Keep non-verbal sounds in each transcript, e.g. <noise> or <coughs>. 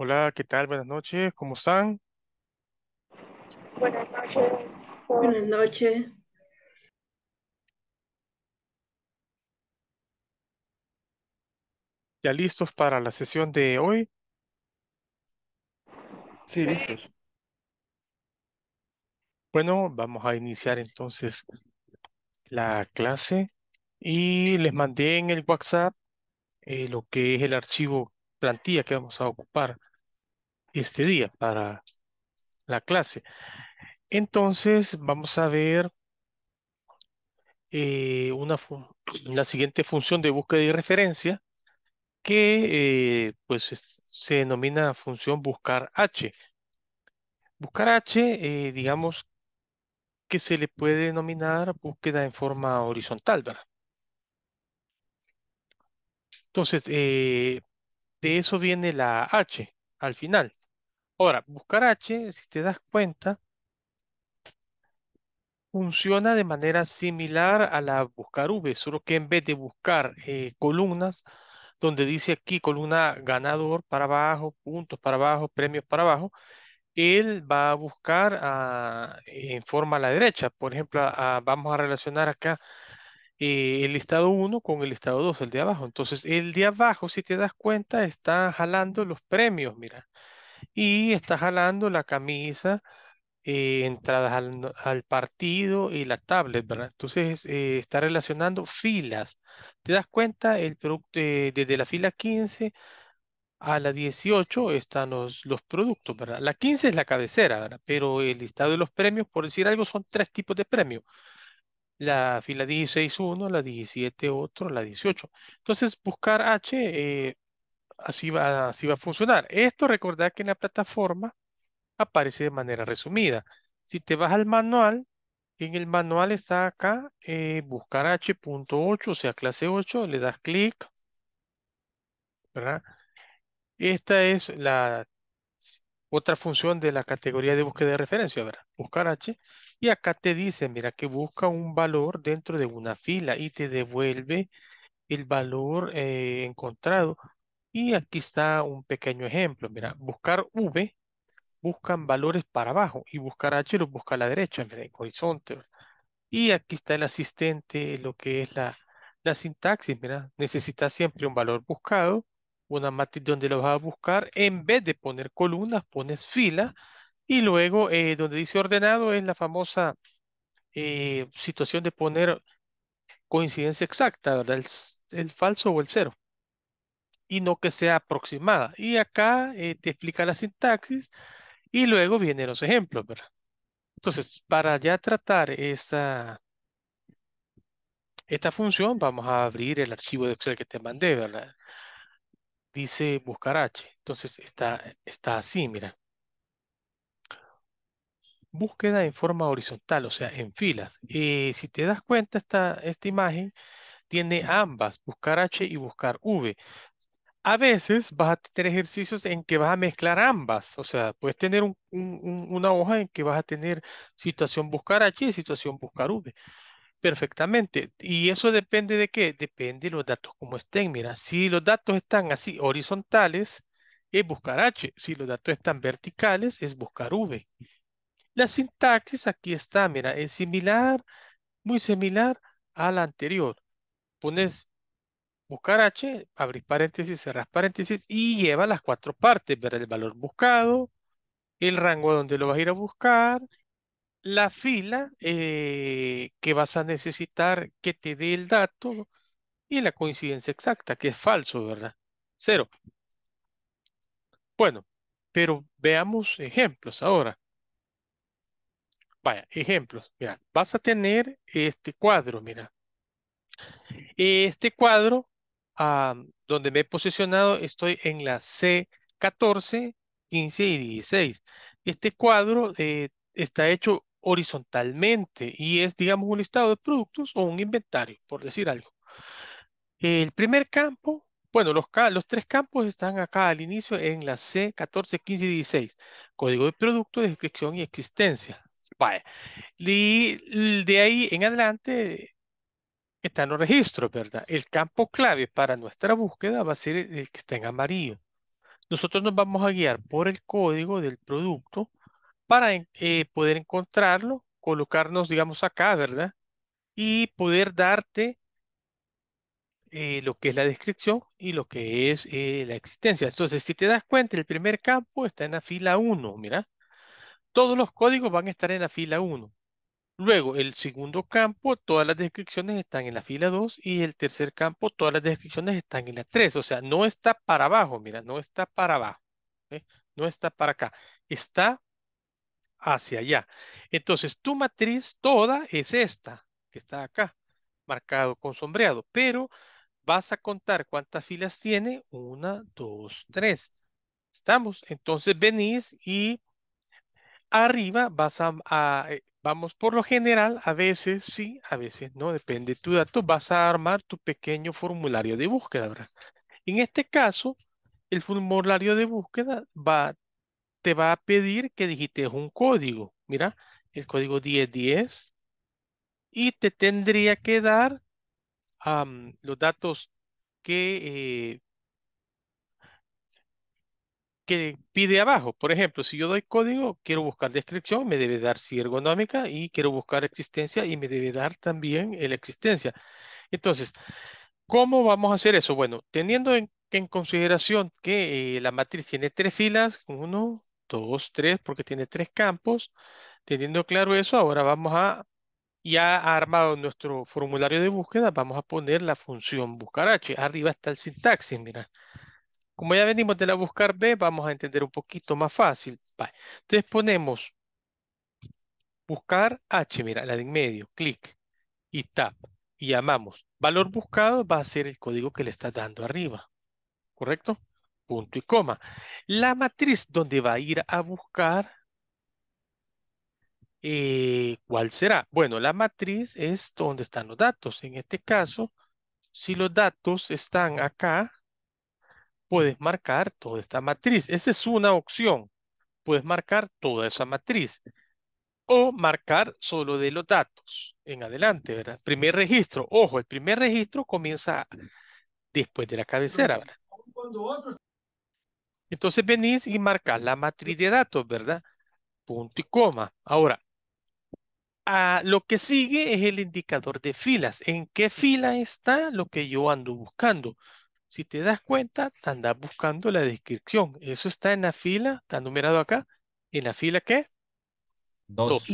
Hola, ¿qué tal? Buenas noches, ¿cómo están? Buenas noches. Buenas noches. ¿Ya listos para la sesión de hoy? Sí, listos. Bueno, vamos a iniciar entonces la clase y les mandé en el WhatsApp eh, lo que es el archivo plantilla que vamos a ocupar este día para la clase. Entonces vamos a ver eh, una <clears throat> la siguiente función de búsqueda y referencia que eh, pues se denomina función buscar h. Buscar h, eh, digamos que se le puede denominar búsqueda en forma horizontal, ¿verdad? Entonces, de eso viene la h al final. Ahora, buscar H, si te das cuenta, funciona de manera similar a la buscar V, solo que en vez de buscar eh, columnas, donde dice aquí columna ganador para abajo, puntos para abajo, premios para abajo, él va a buscar ah, en forma a la derecha. Por ejemplo, ah, ah, vamos a relacionar acá eh, el estado 1 con el estado 2, el de abajo. Entonces, el de abajo, si te das cuenta, está jalando los premios, mira y está jalando la camisa, eh, entradas al, partido y la tablet, ¿verdad? Entonces eh, está relacionando filas. ¿Te das cuenta? El producto, desde la fila 15 a la 18 están los, los productos, ¿verdad? La 15 es la cabecera, ¿verdad? Pero el listado de los premios, por decir algo, son tres tipos de premios. La fila 16, 1, la 17, otro, la 18. Entonces, buscar H eh, así va, así va a funcionar. Esto recordad que en la plataforma aparece de manera resumida. Si te vas al manual, en el manual está acá, eh, buscar H.8, o sea, clase 8, le das clic, Esta es la otra función de la categoría de búsqueda de referencia, ¿verdad? Buscar H. Y acá te dice, mira, que busca un valor dentro de una fila y te devuelve el valor eh, encontrado y aquí está un pequeño ejemplo. Mira, buscar V, buscan valores para abajo y buscar H lo busca a la derecha, mira, en horizonte. Y aquí está el asistente, lo que es la, la sintaxis. Mira, necesita siempre un valor buscado, una matriz donde lo vas a buscar. En vez de poner columnas, pones fila, Y luego, eh, donde dice ordenado, es la famosa eh, situación de poner coincidencia exacta, ¿verdad? el falso o el cero y no que sea aproximada. Y acá eh, te explica la sintaxis y luego vienen los ejemplos, ¿verdad? Entonces, para ya tratar esta, esta función, vamos a abrir el archivo de Excel que te mandé, ¿verdad? Dice buscar H. Entonces, está, está así, mira. Búsqueda en forma horizontal, o sea, en filas. Y eh, si te das cuenta, esta, esta imagen tiene ambas, buscar H y buscar V a veces vas a tener ejercicios en que vas a mezclar ambas. O sea, puedes tener una hoja en que vas a tener situación buscar H y situación buscar V. Perfectamente. ¿Y eso depende de qué? Depende de los datos como estén. Mira, si los datos están así horizontales, es buscar H. Si los datos están verticales, es buscar V. La sintaxis aquí está, mira, es similar, muy similar a la anterior. Pones buscar h, abrir paréntesis, cerrar paréntesis y lleva las cuatro partes, ver el valor buscado, el rango donde lo vas a ir a buscar, la fila eh, que vas a necesitar que te dé el dato y la coincidencia exacta, que es falso, ¿verdad? Cero. Bueno, pero veamos ejemplos ahora. Vaya, ejemplos. Mira, vas a tener este cuadro, mira. Este cuadro donde me he posicionado, estoy en la C14, 15 y 16. Este cuadro eh, está hecho horizontalmente y es, digamos, un listado de productos o un inventario, por decir algo. El primer campo, bueno, los, los tres campos están acá al inicio en la C, 14, 15 y 16. Código de producto, descripción y existencia. Vale. Y de ahí en adelante está en los registros, ¿verdad? El campo clave para nuestra búsqueda va a ser el que está en amarillo. Nosotros nos vamos a guiar por el código del producto para eh, poder encontrarlo, colocarnos, digamos, acá, ¿verdad? Y poder darte eh, lo que es la descripción y lo que es eh, la existencia. Entonces, si te das cuenta, el primer campo está en la fila 1, mira. Todos los códigos van a estar en la fila 1. Luego, el segundo campo, todas las descripciones están en la fila 2 y el tercer campo, todas las descripciones están en la 3. O sea, no está para abajo, mira, no está para abajo. ¿eh? No está para acá, está hacia allá. Entonces, tu matriz toda es esta, que está acá, marcado con sombreado, pero vas a contar cuántas filas tiene. Una, dos, tres. ¿Estamos? Entonces venís y arriba vas a, Vamos, por lo general, a veces sí, a veces no, depende de tu dato, vas a armar tu pequeño formulario de búsqueda, ¿verdad? En este caso, el formulario de búsqueda va, te va a pedir que digites un código, mira, el código 1010, y te tendría que dar los datos que eh, que pide abajo. Por ejemplo, si yo doy código, quiero buscar descripción, me debe dar sí ergonómica y quiero buscar existencia y me debe dar también la existencia. Entonces, ¿cómo vamos a hacer eso? Bueno, teniendo en, consideración que eh, la matriz tiene tres filas, uno, dos, tres, porque tiene tres campos, teniendo claro eso, ahora vamos a, ya armado nuestro formulario de búsqueda, vamos a poner la función buscar h. Arriba está el sintaxis, mira. Como ya venimos de la buscar B, vamos a entender un poquito más fácil. Entonces ponemos buscar H, mira, la de en medio, clic y tap y llamamos. Valor buscado va a ser el código que le está dando arriba, ¿correcto? Punto y coma. La matriz donde va a ir a buscar, eh, ¿cuál será? Bueno, la matriz es donde están los datos. En este caso, si los datos están acá, puedes marcar toda esta matriz. Esa es una opción. Puedes marcar toda esa matriz o marcar solo de los datos en adelante, ¿verdad? Primer registro. Ojo, el primer registro comienza después de la cabecera, ¿verdad? Entonces venís y marcas la matriz de datos, ¿verdad? Punto y coma. Ahora, lo que sigue es el indicador de filas. ¿En qué fila está lo que yo ando buscando? Si te das cuenta, te andas buscando la descripción. Eso está en la fila, está numerado acá. ¿En la fila qué? Dos.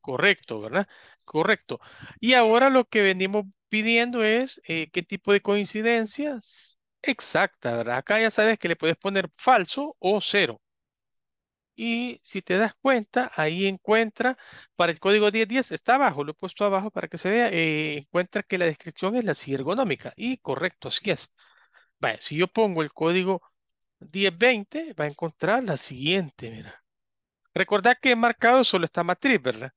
Correcto, ¿verdad? Correcto. Y ahora lo que venimos pidiendo es eh, qué tipo de coincidencias exacta, ¿verdad? Acá ya sabes que le puedes poner falso o cero. Y si te das cuenta, ahí encuentra, para el código 1010, está abajo, lo he puesto abajo para que se vea, eh, encuentra que la descripción es la silla ergonómica. Y correcto, así es. si yo pongo el código 1020, va a encontrar la siguiente, mira. Recordad que he marcado solo esta matriz, ¿verdad?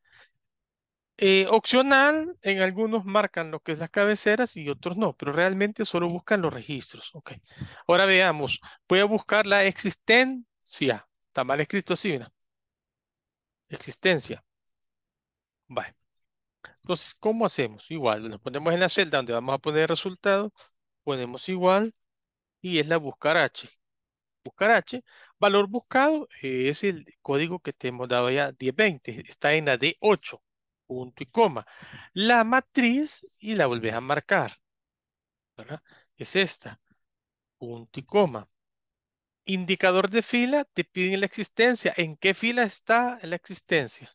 Eh, opcional, en algunos marcan lo que es las cabeceras y otros no, pero realmente solo buscan los registros. Okay. Ahora veamos, voy a buscar la existencia. Está mal escrito, sí, mira. Existencia. Vale. Entonces, ¿cómo hacemos? Igual, nos ponemos en la celda donde vamos a poner el resultado, ponemos igual y es la buscar H. Buscar H. Valor buscado es el código que te hemos dado ya, 1020. Está en la D8, punto y coma. La matriz y la volvés a marcar. ¿verdad? Es esta, punto y coma. Indicador de fila, te piden la existencia. ¿En qué fila está la existencia?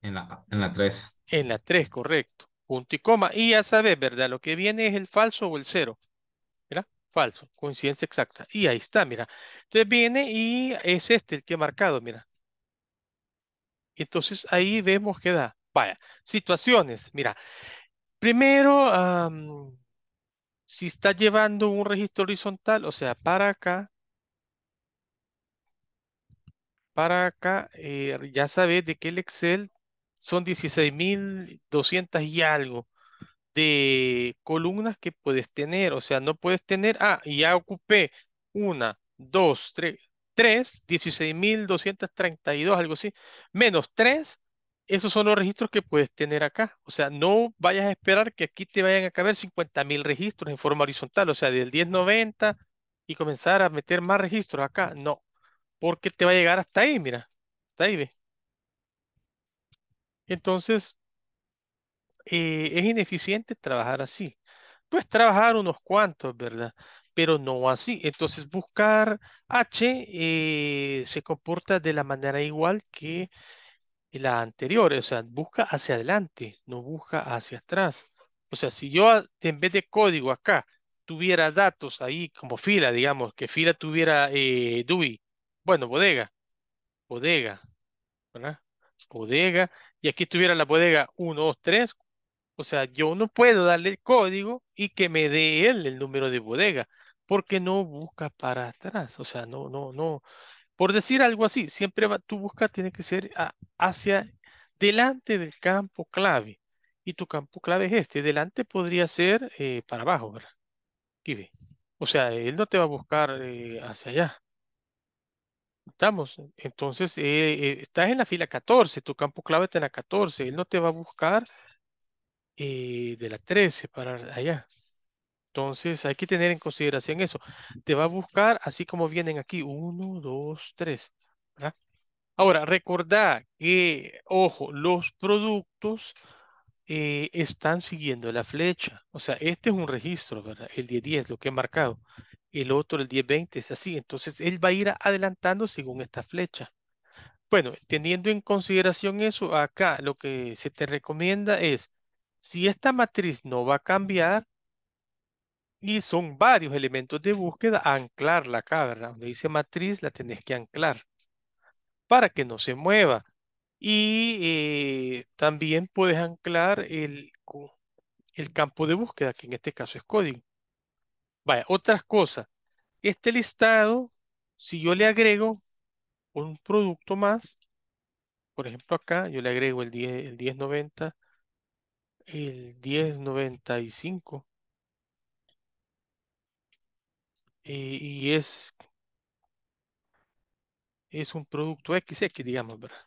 En la, en la 3. En la 3, correcto. Punto y coma. Y ya sabes, ¿verdad? Lo que viene es el falso o el cero. Mira, falso. Coincidencia exacta. Y ahí está, mira. Entonces viene y es este el que he marcado, mira. Entonces ahí vemos que da. Vaya, situaciones. Mira, primero... Si está llevando un registro horizontal, o sea, para acá, para acá, eh, ya sabes de que el Excel son 16.200 y algo de columnas que puedes tener. O sea, no puedes tener, ah, ya ocupé una, dos, tres, tres, 16.232, algo así, menos tres, esos son los registros que puedes tener acá. O sea, no vayas a esperar que aquí te vayan a caber 50.000 registros en forma horizontal, o sea, del 1090 y comenzar a meter más registros acá. No, porque te va a llegar hasta ahí, mira, hasta ahí ve. Entonces, eh, es ineficiente trabajar así. Puedes trabajar unos cuantos, ¿verdad? Pero no así. Entonces, buscar H eh, se comporta de la manera igual que la anterior, o sea, busca hacia adelante, no busca hacia atrás. O sea, si yo en vez de código acá tuviera datos ahí como fila, digamos, que fila tuviera eh, DUI, bueno, bodega, bodega, ¿verdad? Bodega, y aquí tuviera la bodega 1, 2, 3, o sea, yo no puedo darle el código y que me dé él el número de bodega, porque no busca para atrás, o sea, no, no, no, por decir algo así, siempre tu busca tiene que ser hacia delante del campo clave. Y tu campo clave es este. Delante podría ser eh, para abajo, ¿verdad? O sea, él no te va a buscar eh, hacia allá. Estamos. Entonces, eh, estás en la fila 14. Tu campo clave está en la 14. Él no te va a buscar de la 13 para allá. Entonces hay que tener en consideración eso. Te va a buscar así como vienen aquí. Uno, dos, tres. Ahora, recordad que, ojo, los productos eh, están siguiendo la flecha. O sea, este es un registro, ¿verdad? El 1010, lo que he marcado. El otro, el 1020, es así. Entonces, él va a ir adelantando según esta flecha. Bueno, teniendo en consideración eso, acá lo que se te recomienda es, si esta matriz no va a cambiar, y son varios elementos de búsqueda anclar la acá, ¿verdad? Donde dice matriz, la tenés que anclar para que no se mueva. Y eh, también puedes anclar el, campo de búsqueda, que en este caso es código. Vaya, otras cosas. Este listado, si yo le agrego un producto más, por ejemplo acá, yo le agrego el, 10, el 1090, el 1095, Eh, y es, es un producto XX, digamos, ¿verdad?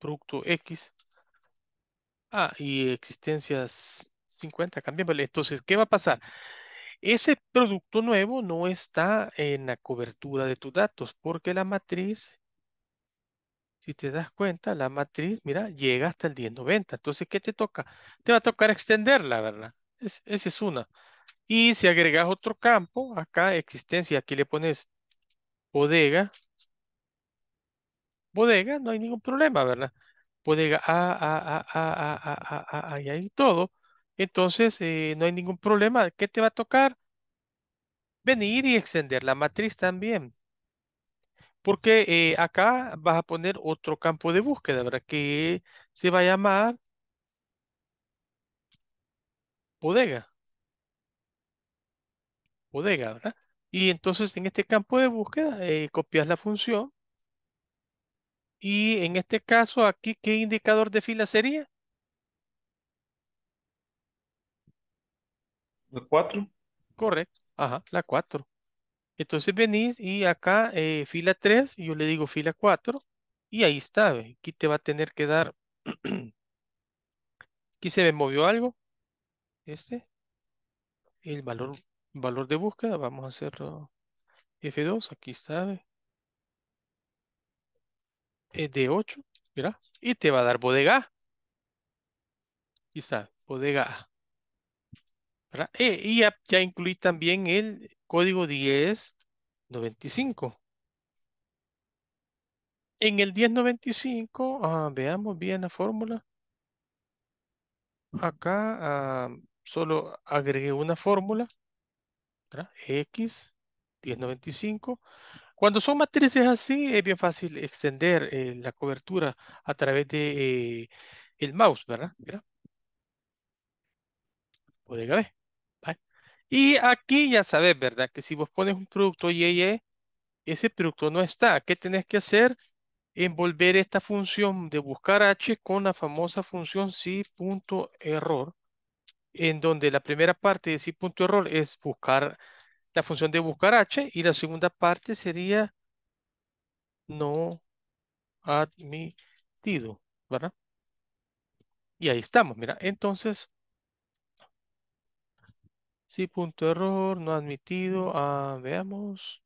Producto X. Ah, y existencias 50, cambiémosle. Entonces, ¿qué va a pasar? Ese producto nuevo no está en la cobertura de tus datos porque la matriz, si te das cuenta, la matriz, mira, llega hasta el 1090. Entonces, ¿qué te toca? Te va a tocar extenderla, ¿verdad? Es, esa es una. Y si agregas otro campo, acá existencia, aquí le pones bodega, bodega, no hay ningún problema, ¿verdad? Bodega A, A, A, A, A, A, A, ahí todo. Entonces, eh, no hay ningún problema. ¿Qué te va a tocar? Venir y extender la matriz también. Porque eh, acá vas a poner otro campo de búsqueda, ¿verdad? Que se va a llamar bodega bodega, ¿verdad? Y entonces en este campo de búsqueda eh, copias la función. Y en este caso aquí, ¿qué indicador de fila sería? La 4. Correcto. Ajá, la 4. Entonces venís y acá eh, fila 3, yo le digo fila 4. Y ahí está. Aquí te va a tener que dar... <clears throat> aquí se me movió algo. Este. El valor valor de búsqueda, vamos a hacer F2, aquí está. Es eh, de 8, mira, y te va a dar bodega. Aquí está, bodega e, y ya, incluí también el código 1095. En el 1095, ah, veamos bien la fórmula. Acá ah, solo agregué una fórmula X, 1095. Cuando son matrices así, es bien fácil extender eh, la cobertura a través de eh, el mouse, ¿verdad? Mira. Y aquí ya sabes, ¿verdad? Que si vos pones un producto Y, ese producto no está. ¿Qué tenés que hacer? Envolver esta función de buscar H con la famosa función si.error en donde la primera parte de si punto error es buscar la función de buscar h y la segunda parte sería no admitido, ¿verdad? Y ahí estamos, mira, entonces, si punto error, no admitido, ah, veamos.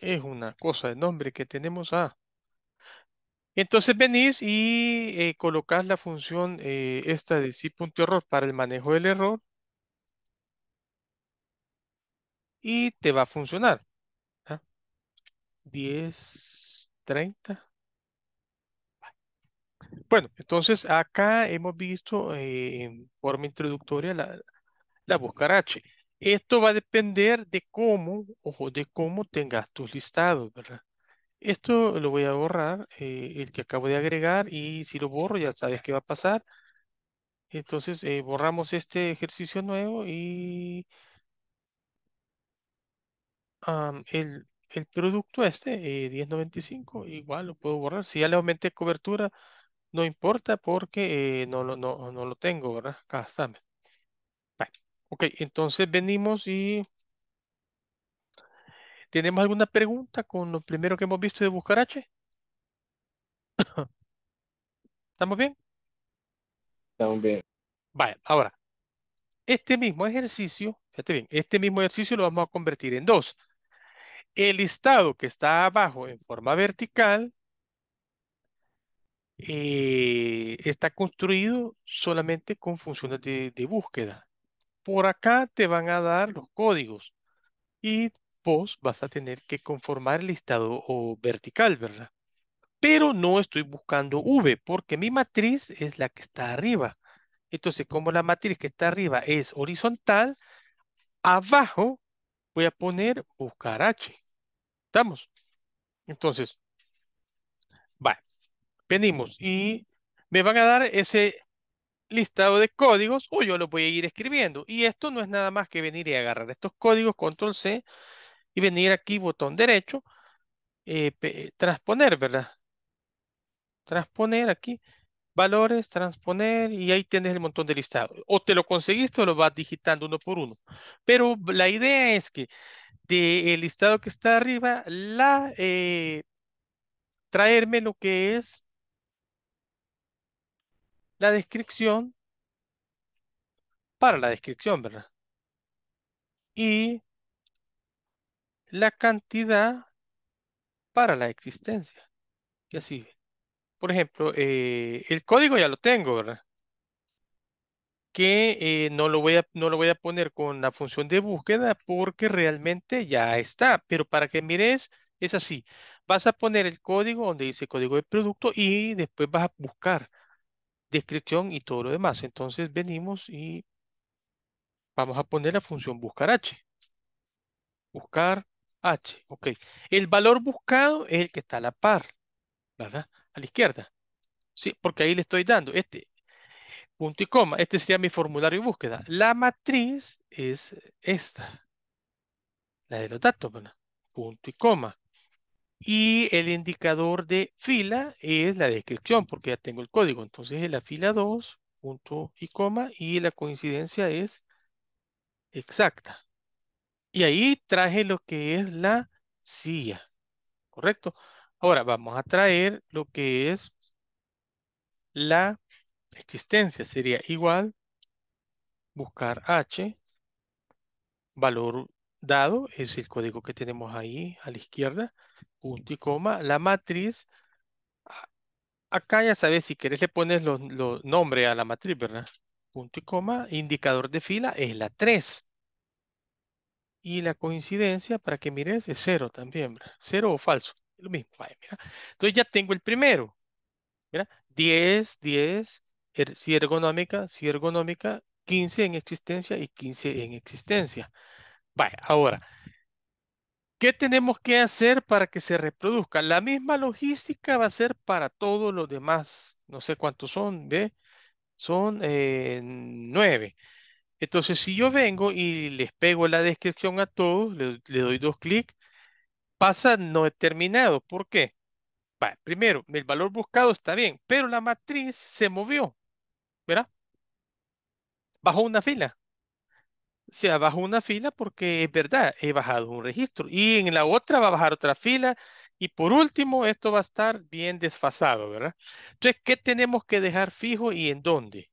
Es una cosa de nombre que tenemos a... Ah, entonces venís y eh, colocás la función eh, esta de error para el manejo del error y te va a funcionar. 10, 30. Bueno, entonces acá hemos visto eh, en forma introductoria la, la H. Esto va a depender de cómo, ojo, de cómo tengas tus listados, ¿verdad? Esto lo voy a borrar, eh, el que acabo de agregar, y si lo borro ya sabes qué va a pasar. Entonces eh, borramos este ejercicio nuevo y el, producto este, 1095, eh, igual lo puedo borrar. Si ya le aumenté cobertura, no importa porque no, no, no, lo tengo, ¿verdad? Acá está. Vale. Ok, entonces venimos y ¿Tenemos alguna pregunta con lo primero que hemos visto de buscar H? <coughs> ¿Estamos bien? Estamos bien. Vale, ahora, este mismo ejercicio, fíjate bien, este mismo ejercicio lo vamos a convertir en dos. El listado que está abajo en forma vertical eh, está construido solamente con funciones de, de búsqueda. Por acá te van a dar los códigos y vos vas a tener que conformar el listado o vertical, ¿verdad? Pero no estoy buscando V porque mi matriz es la que está arriba. Entonces, como la matriz que está arriba es horizontal, abajo voy a poner buscar H. ¿Estamos? Entonces, va. Venimos y me van a dar ese listado de códigos o yo lo voy a ir escribiendo. Y esto no es nada más que venir y agarrar estos códigos, control C, y venir aquí, botón derecho, eh, transponer, ¿verdad? Transponer aquí, valores, transponer, y ahí tienes el montón de listado. O te lo conseguiste o lo vas digitando uno por uno. Pero la idea es que del listado que está arriba, la, eh, traerme lo que es la descripción para la descripción, ¿verdad? Y la cantidad para la existencia y así. Por ejemplo, eh, el código ya lo tengo, ¿verdad? Que eh, no, lo voy a, no lo voy a poner con la función de búsqueda porque realmente ya está. Pero para que mires, es así. Vas a poner el código donde dice código de producto y después vas a buscar descripción y todo lo demás. Entonces venimos y vamos a poner la función buscar h. Buscar H, ok. El valor buscado es el que está a la par, ¿verdad? A la izquierda. Sí, porque ahí le estoy dando este punto y coma. Este sería mi formulario de búsqueda. La matriz es esta, la de los datos, ¿verdad? Punto y coma. Y el indicador de fila es la descripción, porque ya tengo el código. Entonces es la fila 2, punto y coma, y la coincidencia es exacta. Y ahí traje lo que es la silla, ¿correcto? Ahora vamos a traer lo que es la existencia. Sería igual buscar H, valor dado, es el código que tenemos ahí a la izquierda, punto y coma, la matriz. Acá ya sabes, si querés le pones los, los nombres a la matriz, ¿verdad? Punto y coma, indicador de fila es la 3. Y la coincidencia, para que mires, es cero también, Cero o falso. lo mismo. Entonces ya tengo el primero. Mira, 10, 10, si ergonómica, si ergonómica, 15 en existencia y 15 en existencia. vaya ahora, ¿qué tenemos que hacer para que se reproduzca? La misma logística va a ser para todos los demás. No sé cuántos son, ¿ve? Son eh, nueve. Entonces, si yo vengo y les pego la descripción a todos, le, doy dos clics, pasa no determinado. ¿Por qué? primero, el valor buscado está bien, pero la matriz se movió, ¿verdad? Bajó una fila. O sea, bajó una fila porque es verdad, he bajado un registro. Y en la otra va a bajar otra fila. Y por último, esto va a estar bien desfasado, ¿verdad? Entonces, ¿qué tenemos que dejar fijo y en dónde?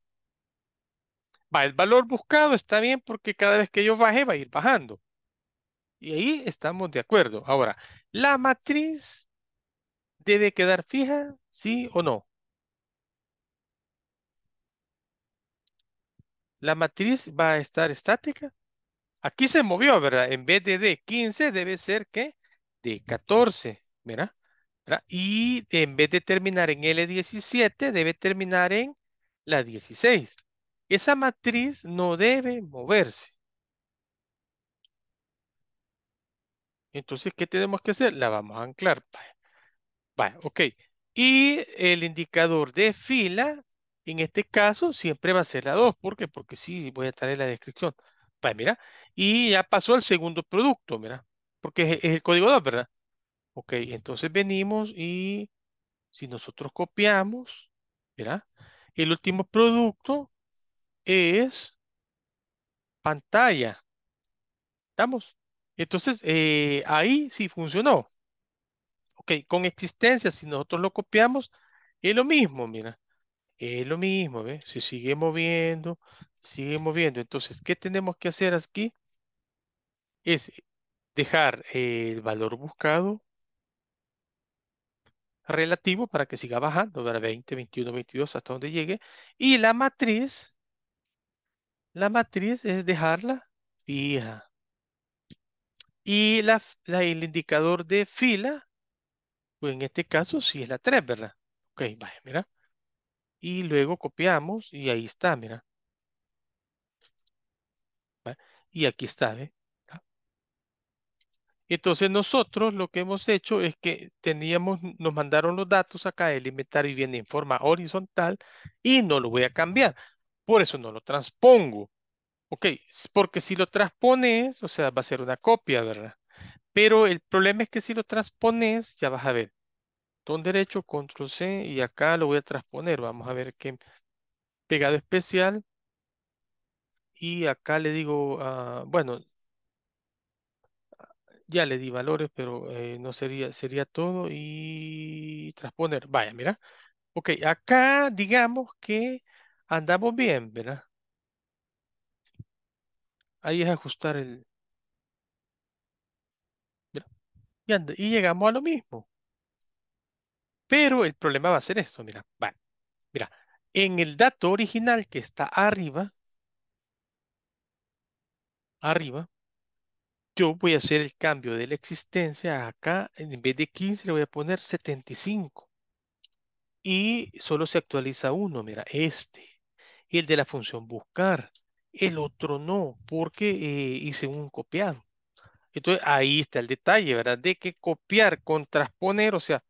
el valor buscado, está bien, porque cada vez que yo baje, va a ir bajando. Y ahí estamos de acuerdo. Ahora, ¿la matriz debe quedar fija? ¿Sí o no? ¿La matriz va a estar estática? Aquí se movió, ¿verdad? En vez de d 15, debe ser que de 14, mira Y en vez de terminar en L17, debe terminar en la 16. Esa matriz no debe moverse. Entonces, ¿qué tenemos que hacer? La vamos a anclar. Vale, ok. Y el indicador de fila, en este caso, siempre va a ser la 2. ¿Por qué? Porque sí, voy a estar en la descripción. Vale, mira. Y ya pasó al segundo producto, mira. Porque es, es el código 2, ¿verdad? Ok, entonces venimos y si nosotros copiamos, mira, el último producto es pantalla. ¿Estamos? Entonces, eh, ahí sí funcionó. Ok, con existencia, si nosotros lo copiamos, es lo mismo, mira. Es lo mismo, ¿ves? Se sigue moviendo, sigue moviendo. Entonces, ¿qué tenemos que hacer aquí? Es dejar el valor buscado relativo para que siga bajando, verá 20, 21, 22, hasta donde llegue. Y la matriz la matriz es dejarla fija. Y el indicador de fila, pues en este caso sí es la 3, ¿verdad? Ok, vaya, mira. Y luego copiamos y ahí está, mira. Y aquí está, ¿ve? Entonces nosotros lo que hemos hecho es que teníamos, nos mandaron los datos acá del inventario y viene en forma horizontal y no lo voy a cambiar. Por eso no lo transpongo. Ok, porque si lo transpones, o sea, va a ser una copia, ¿verdad? Pero el problema es que si lo transpones, ya vas a ver. ton derecho, control C, y acá lo voy a transponer. Vamos a ver qué pegado especial. Y acá le digo, ah, bueno, ya le di valores, pero eh, no sería, sería todo y transponer. Vaya, mira. Ok, acá digamos que Andamos bien, ¿verdad? Ahí es ajustar el... Y, llegamos a lo mismo. Pero el problema va a ser esto, mira. Mira, en el dato original que está arriba, arriba, yo voy a hacer el cambio de la existencia acá, en vez de 15 le voy a poner 75. Y solo se actualiza uno, mira, este y el de la función buscar, el otro no, porque eh, hice un copiado. Entonces ahí está el detalle, ¿verdad? De que copiar con transponer, o sea,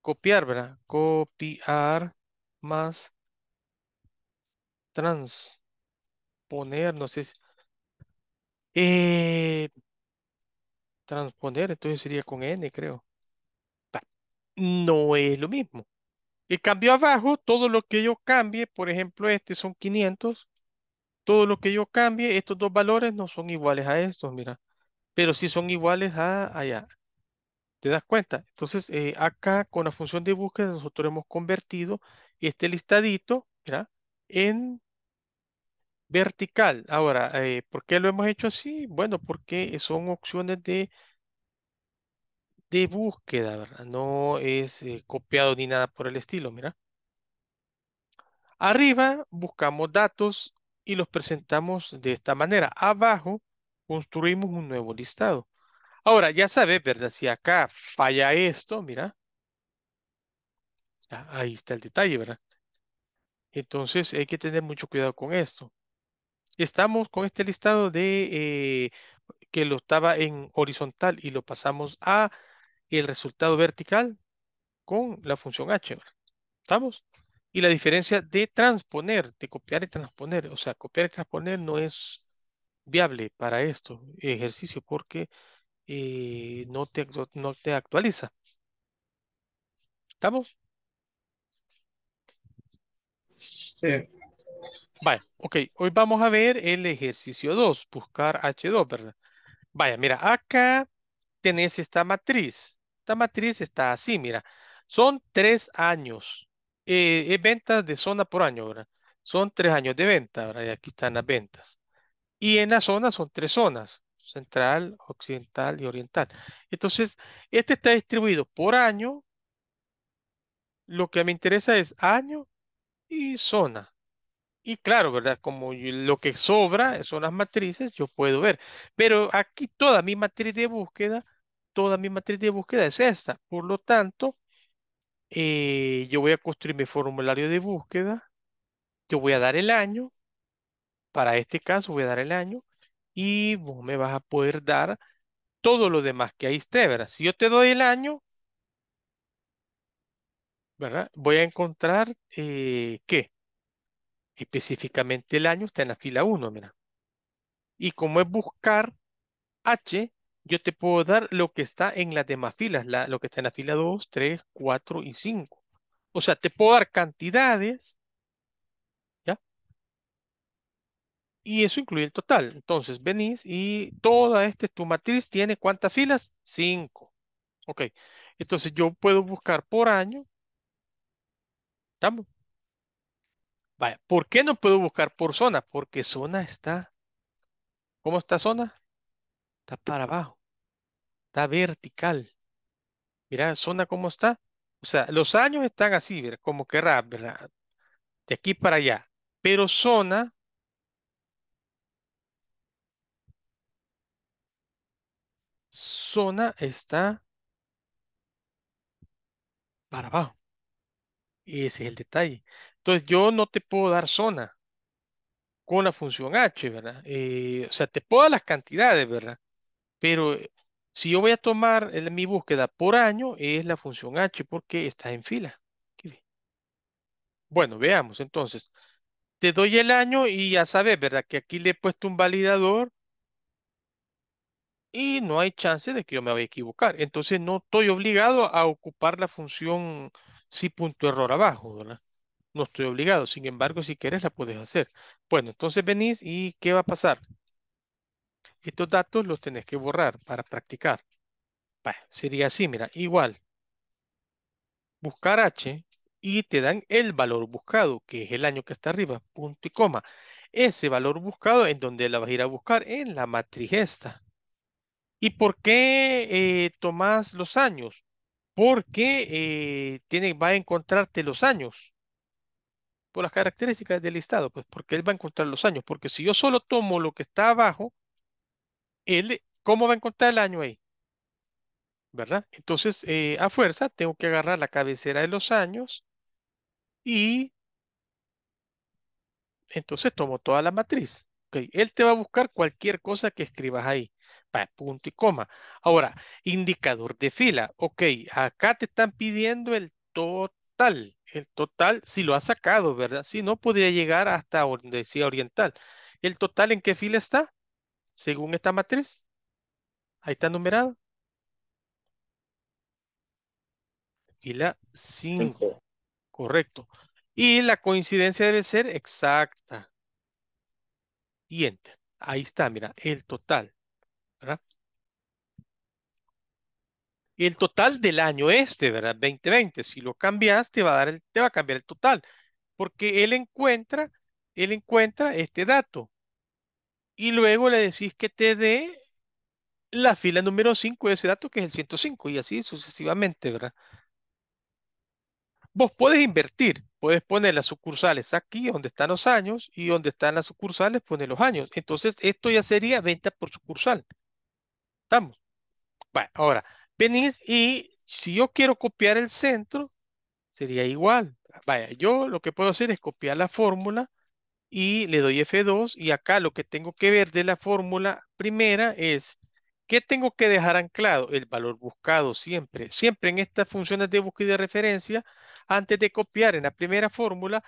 copiar, ¿verdad? Copiar más transponer, no sé si... Eh, transponer, entonces sería con n, creo. No es lo mismo. El cambio abajo, todo lo que yo cambie, por ejemplo, este son 500. Todo lo que yo cambie, estos dos valores no son iguales a estos, mira. Pero sí son iguales a allá. ¿Te das cuenta? Entonces, eh, acá con la función de búsqueda nosotros hemos convertido este listadito, mira, en vertical. Ahora, eh, ¿por qué lo hemos hecho así? Bueno, porque son opciones de de búsqueda, ¿verdad? No es eh, copiado ni nada por el estilo, mira. Arriba buscamos datos y los presentamos de esta manera. Abajo construimos un nuevo listado. Ahora, ya sabes, ¿verdad? Si acá falla esto, mira. Ah, ahí está el detalle, ¿verdad? Entonces hay que tener mucho cuidado con esto. Estamos con este listado de eh, que lo estaba en horizontal y lo pasamos a el resultado vertical con la función h. ¿Estamos? Y la diferencia de transponer, de copiar y transponer. O sea, copiar y transponer no es viable para esto ejercicio porque eh, no, te, no te actualiza. ¿Estamos? Sí. Vaya, ok. Hoy vamos a ver el ejercicio 2, buscar H2, ¿verdad? Vaya, mira, acá tenés esta matriz. Esta matriz está así, mira. Son tres años. Eh, es ventas de zona por año, ¿verdad? Son tres años de venta, ¿verdad? Y aquí están las ventas. Y en la zona son tres zonas, central, occidental y oriental. Entonces, este está distribuido por año. Lo que me interesa es año y zona. Y claro, ¿verdad? Como lo que sobra son las matrices, yo puedo ver. Pero aquí toda mi matriz de búsqueda toda mi matriz de búsqueda es esta. Por lo tanto, eh, yo voy a construir mi formulario de búsqueda. Yo voy a dar el año. Para este caso voy a dar el año. Y vos me vas a poder dar todo lo demás que ahí esté, Si yo te doy el año, ¿verdad? Voy a encontrar eh, qué. Específicamente el año está en la fila 1, Y como es buscar H, yo te puedo dar lo que está en las demás filas, lo que está en la fila 2, 3, 4 y 5. O sea, te puedo dar cantidades, ¿ya? Y eso incluye el total. Entonces, venís y toda esta, tu matriz tiene cuántas filas? 5. Ok. Entonces, yo puedo buscar por año. ¿Estamos? Vaya, ¿por qué no puedo buscar por zona? Porque zona está. ¿Cómo está zona? está para abajo, está vertical. Mira, zona cómo está. O sea, los años están así, ¿verdad? como querrás, ¿verdad? De aquí para allá. Pero zona zona está para abajo. Y ese es el detalle. Entonces yo no te puedo dar zona con la función h, ¿verdad? Eh, o sea, te puedo dar las cantidades, ¿verdad? Pero eh, si yo voy a tomar mi búsqueda por año, es la función H porque está en fila. Bueno, veamos entonces. Te doy el año y ya sabes, ¿verdad? Que aquí le he puesto un validador y no hay chance de que yo me vaya a equivocar. Entonces no estoy obligado a ocupar la función si punto error abajo, ¿verdad? No estoy obligado. Sin embargo, si quieres la puedes hacer. Bueno, entonces venís y ¿qué va a pasar? estos datos los tenés que borrar para practicar. sería así, mira, igual. Buscar H y te dan el valor buscado, que es el año que está arriba, punto y coma. Ese valor buscado en donde la vas a ir a buscar, en la matriz esta. ¿Y por qué eh, tomás los años? Porque eh, tiene, va a encontrarte los años por las características del listado, pues porque él va a encontrar los años, porque si yo solo tomo lo que está abajo, ¿cómo va a encontrar el año ahí? ¿Verdad? Entonces, eh, a fuerza, tengo que agarrar la cabecera de los años y entonces tomo toda la matriz. Okay. Él te va a buscar cualquier cosa que escribas ahí. Para punto y coma. Ahora, indicador de fila. Ok, acá te están pidiendo el total. El total, si lo has sacado, ¿verdad? Si no, podría llegar hasta donde decía oriental. ¿El total en qué fila está? según esta matriz. Ahí está numerado. Fila 5. Correcto. Y la coincidencia debe ser exacta. Y enter. Ahí está, mira, el total. ¿verdad? El total del año este, ¿verdad? 2020. Si lo cambias, te va a dar te va a cambiar el total. Porque él encuentra, él encuentra este dato y luego le decís que te dé la fila número 5 de ese dato, que es el 105, y así sucesivamente, ¿verdad? Vos puedes invertir, puedes poner las sucursales aquí, donde están los años, y donde están las sucursales, poner los años. Entonces, esto ya sería venta por sucursal. ¿Estamos? Bueno, ahora, venís y si yo quiero copiar el centro, sería igual. Vaya, yo lo que puedo hacer es copiar la fórmula y le doy F2 y acá lo que tengo que ver de la fórmula primera es ¿qué tengo que dejar anclado? El valor buscado siempre. Siempre en estas funciones de búsqueda de referencia, antes de copiar en la primera fórmula,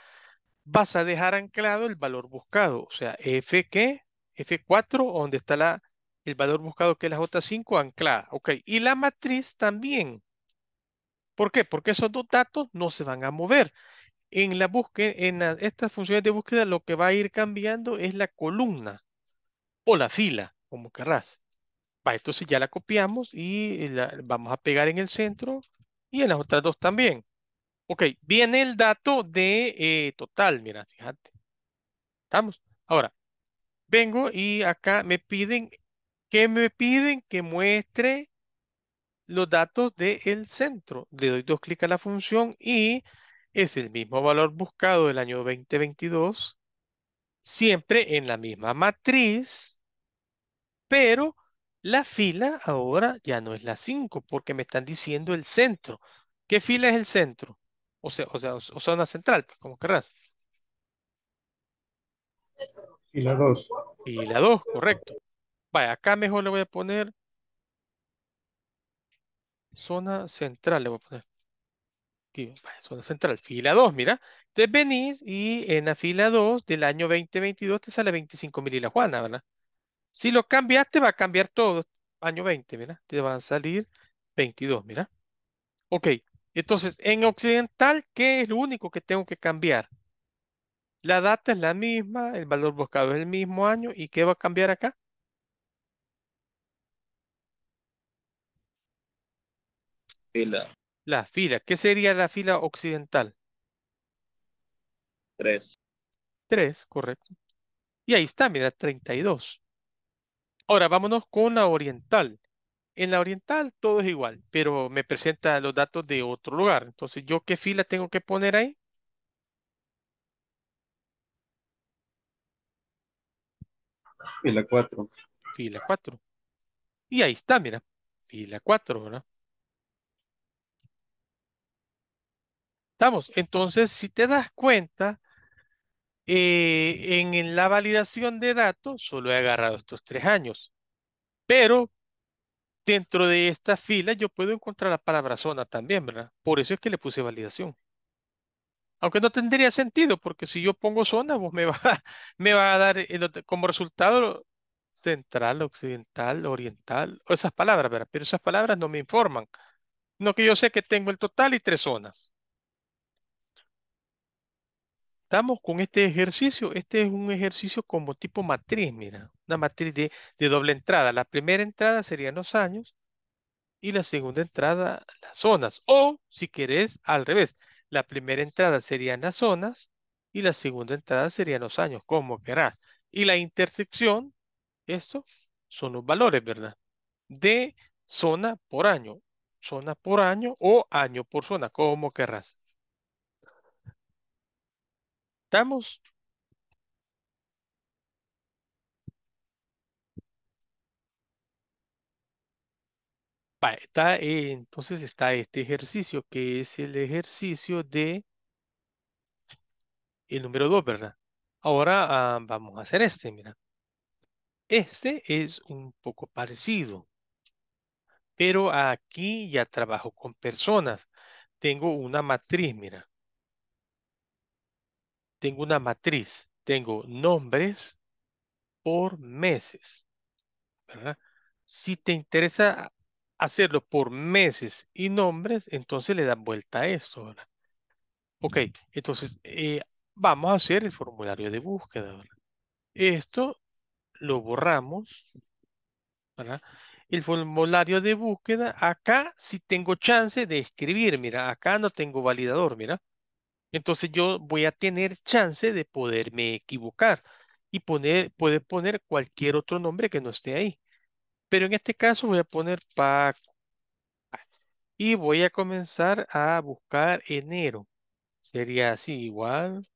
vas a dejar anclado el valor buscado. O sea, F que F4, donde está la, el valor buscado que es la J5, anclada. Ok, y la matriz también. ¿Por qué? Porque esos dos datos no se van a mover. En la búsqueda, en estas funciones de búsqueda, lo que va a ir cambiando es la columna o la fila, como querrás. Va, entonces ya la copiamos y eh, la vamos a pegar en el centro y en las otras dos también. Ok, viene el dato de eh, total, mira, fíjate. ¿Estamos? Ahora, vengo y acá me piden, que me piden? Que muestre los datos del centro. Le doy dos clics a la función y es el mismo valor buscado del año 2022, siempre en la misma matriz, pero la fila ahora ya no es la 5 porque me están diciendo el centro. ¿Qué fila es el centro? O sea, o sea, o zona central, pues como querrás. Fila 2. la 2, correcto. Vaya, acá mejor le voy a poner zona central, le voy a poner zona ah, central, fila 2, mira. Entonces venís y en la fila 2 del año 2022 te sale 25 mil y la Juana, ¿verdad? Si lo cambiaste, va a cambiar todo. Año 20, mira. Te van a salir 22, mira. Ok. Entonces, en occidental, ¿qué es lo único que tengo que cambiar? La data es la misma, el valor buscado es el mismo año. ¿Y qué va a cambiar acá? Fila. La fila. ¿Qué sería la fila occidental? Tres. Tres, correcto. Y ahí está, mira, 32. Ahora vámonos con la oriental. En la oriental todo es igual, pero me presenta los datos de otro lugar. Entonces, ¿yo qué fila tengo que poner ahí? Fila 4. Fila 4. Y ahí está, mira. Fila 4, ¿verdad? Entonces, si te das cuenta, eh, en, la validación de datos solo he agarrado estos tres años, pero dentro de esta fila yo puedo encontrar la palabra zona también, ¿verdad? Por eso es que le puse validación. Aunque no tendría sentido, porque si yo pongo zona, vos me <laughs> va, a dar como resultado central, occidental, oriental, esas palabras, ¿verdad? Pero esas palabras no me informan. No que yo sé que tengo el total y tres zonas estamos con este ejercicio. Este es un ejercicio como tipo matriz, mira, una matriz de, doble entrada. La primera entrada serían los años y la segunda entrada las zonas. O, si querés, al revés. La primera entrada serían las zonas y la segunda entrada serían los años, como querrás. Y la intersección, esto, son los valores, ¿verdad? De zona por año, zona por año o año por zona, como querrás. ¿Estamos? Eh, entonces está este ejercicio, que es el ejercicio de el número 2, ¿verdad? Ahora ah, vamos a hacer este, mira. Este es un poco parecido, pero aquí ya trabajo con personas. Tengo una matriz, mira tengo una matriz, tengo nombres por meses, Si te interesa hacerlo por meses y nombres, entonces le das vuelta a esto, ¿verdad? Ok, entonces eh, vamos a hacer el formulario de búsqueda, Esto lo borramos, ¿verdad? el formulario de búsqueda. Acá sí tengo chance de escribir, mira, acá no tengo validador, mira. Entonces yo voy a tener chance de poderme equivocar y poner, puede poner cualquier otro nombre que no esté ahí. Pero en este caso voy a poner Paco. Y voy a comenzar a buscar enero. Sería así, igual.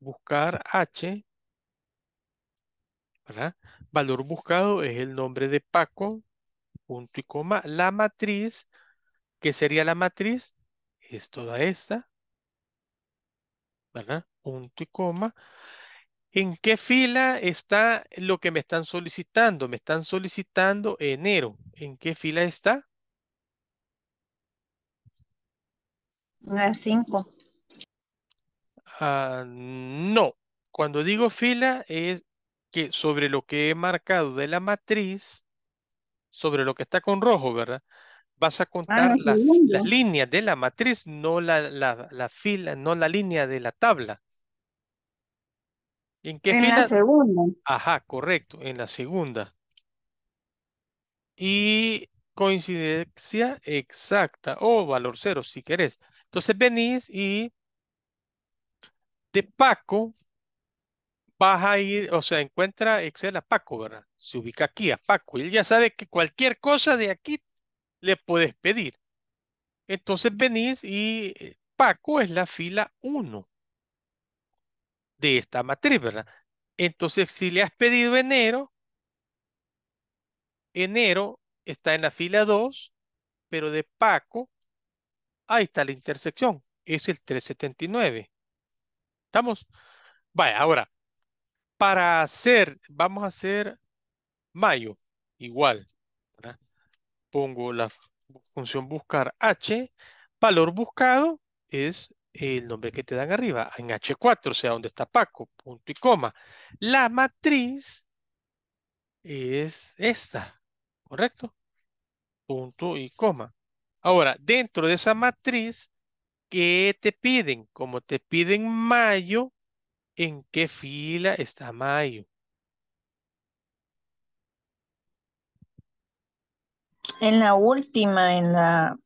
Buscar H. Valor buscado es el nombre de Paco, punto y coma. La matriz, que sería la matriz, es toda esta. ¿verdad? Punto y coma. ¿En qué fila está lo que me están solicitando? Me están solicitando enero. ¿En qué fila está? La 5. Ah, no. Cuando digo fila es que sobre lo que he marcado de la matriz, sobre lo que está con rojo, ¿verdad? vas a ah, contar la las, de la matriz, no la, la, fila, no la línea de la tabla. ¿En qué en la segunda. Ajá, correcto, en la segunda. Y coincidencia exacta o valor cero, si querés. Entonces venís y de Paco vas a ir, o sea, encuentra Excel a Paco, ¿verdad? Se ubica aquí a Paco. Y él ya sabe que cualquier cosa de aquí le puedes pedir. Entonces venís y eh, Paco es la fila 1 de esta matriz, ¿verdad? Entonces, si le has pedido enero, enero está en la fila 2, pero de Paco, ahí está la intersección, es el 379. ¿Estamos? Vaya, ahora, para hacer, vamos a hacer mayo, igual, ¿verdad? pongo la función buscar h, valor buscado es el nombre que te dan arriba, en H4, o sea, donde está Paco, punto y coma. La matriz es esta, ¿correcto? Punto y coma. Ahora, dentro de esa matriz, ¿qué te piden? Como te piden mayo, ¿en qué fila está mayo? En la última, en la...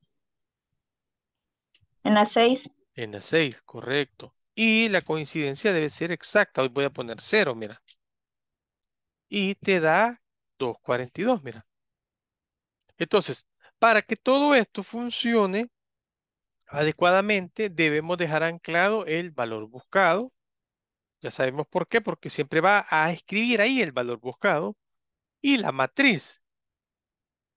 En la 6. En la 6, correcto. Y la coincidencia debe ser exacta. Hoy voy a poner 0, mira. Y te da 2.42, mira. Entonces, para que todo esto funcione adecuadamente, debemos dejar anclado el valor buscado. Ya sabemos por qué, porque siempre va a escribir ahí el valor buscado y la matriz.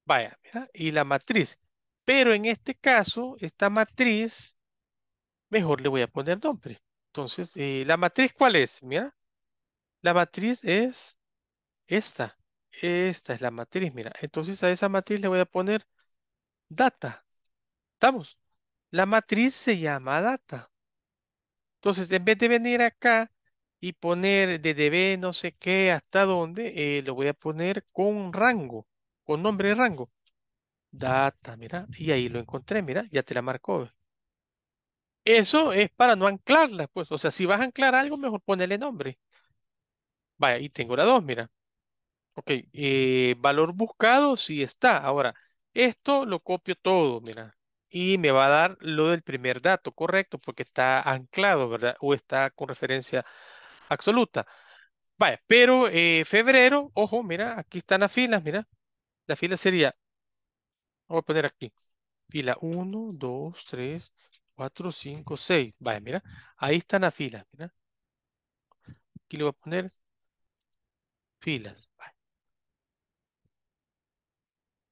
Vaya, mira y la matriz. Pero en este caso, esta matriz, mejor le voy a poner nombre. Entonces, eh, ¿la matriz cuál es? Mira, la matriz es esta. Esta es la matriz, mira. Entonces a esa matriz le voy a poner data. ¿Estamos? La matriz se llama data. Entonces, en vez de venir acá y poner de DB no sé qué hasta dónde, eh, lo voy a poner con rango con nombre y rango. Data, mira, y ahí lo encontré, mira, ya te la marcó. Eso es para no anclarla, pues. O sea, si vas a anclar algo, mejor ponerle nombre. Vaya, y tengo la 2, mira. Ok, eh, valor buscado sí está. Ahora, esto lo copio todo, mira. Y me va a dar lo del primer dato, correcto, porque está anclado, ¿verdad? O está con referencia absoluta. Vaya, pero eh, febrero, ojo, mira, aquí están las filas, mira. La fila sería, voy a poner aquí, fila 1, 2, 3, 4, 5, 6. Vaya, mira, ahí está la fila. mira. Aquí le voy a poner filas.